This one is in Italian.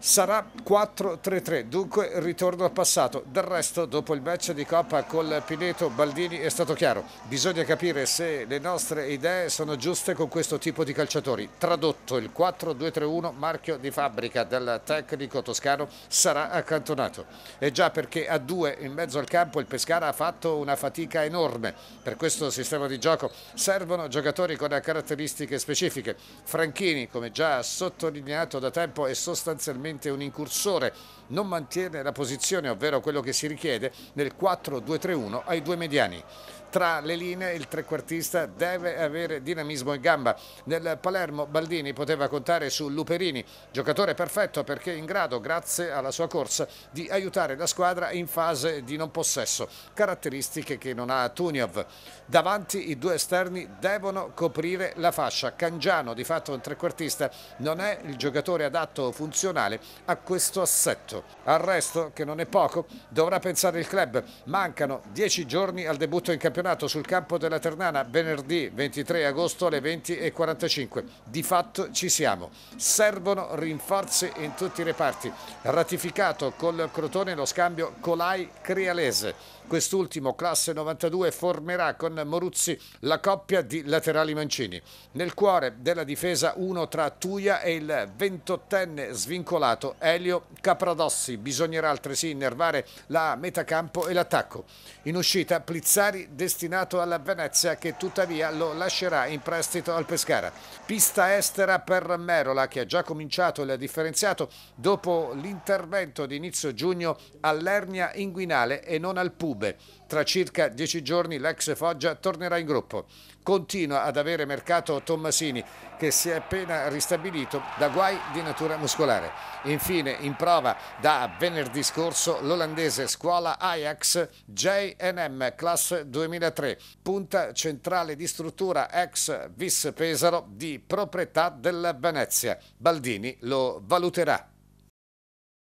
sarà 4-3-3, dunque ritorno al passato. Del resto, dopo il match di Coppa col Pineto Baldini è stato chiaro, bisogna capire se le nostre idee sono giuste con questo tipo di calciatori. Tradotto il 4-2-3-1, marchio di fabbrica del tecnico toscano, sarà accantonato. E già perché a due in mezzo al campo il Pescara ha fatto una fatica enorme. Per questo sistema di gioco servono giocatori con caratteristiche specifiche. Franchini, come già sottolineato da tempo, è sostanzialmente solamente un incursore non mantiene la posizione, ovvero quello che si richiede, nel 4-2-3-1 ai due mediani. Tra le linee il trequartista deve avere dinamismo in gamba. Nel Palermo Baldini poteva contare su Luperini, giocatore perfetto perché in grado, grazie alla sua corsa, di aiutare la squadra in fase di non possesso, caratteristiche che non ha Tuniov. Davanti i due esterni devono coprire la fascia. Cangiano, di fatto un trequartista, non è il giocatore adatto funzionale a questo assetto. Al resto, che non è poco, dovrà pensare il club. Mancano dieci giorni al debutto in campionato sul campo della Ternana, venerdì 23 agosto alle 20.45. Di fatto ci siamo. Servono rinforzi in tutti i reparti. Ratificato col Crotone lo scambio Colai-Crialese. Quest'ultimo, classe 92, formerà con Moruzzi la coppia di laterali mancini. Nel cuore della difesa uno tra Tuia e il ventottenne svincolato salvato Elio Capradossi. Bisognerà altresì innervare la metacampo e l'attacco. In uscita Plizzari destinato alla Venezia che tuttavia lo lascerà in prestito al Pescara. Pista estera per Merola che ha già cominciato il differenziato dopo l'intervento di inizio giugno all'ernia inguinale e non al pube. Tra circa dieci giorni l'ex Foggia tornerà in gruppo. Continua ad avere mercato Tommasini che si è appena ristabilito da guai di natura muscolare. Infine in prova da venerdì scorso l'olandese scuola Ajax JNM Class 2003, punta centrale di struttura ex Vis Pesaro di proprietà del Venezia. Baldini lo valuterà.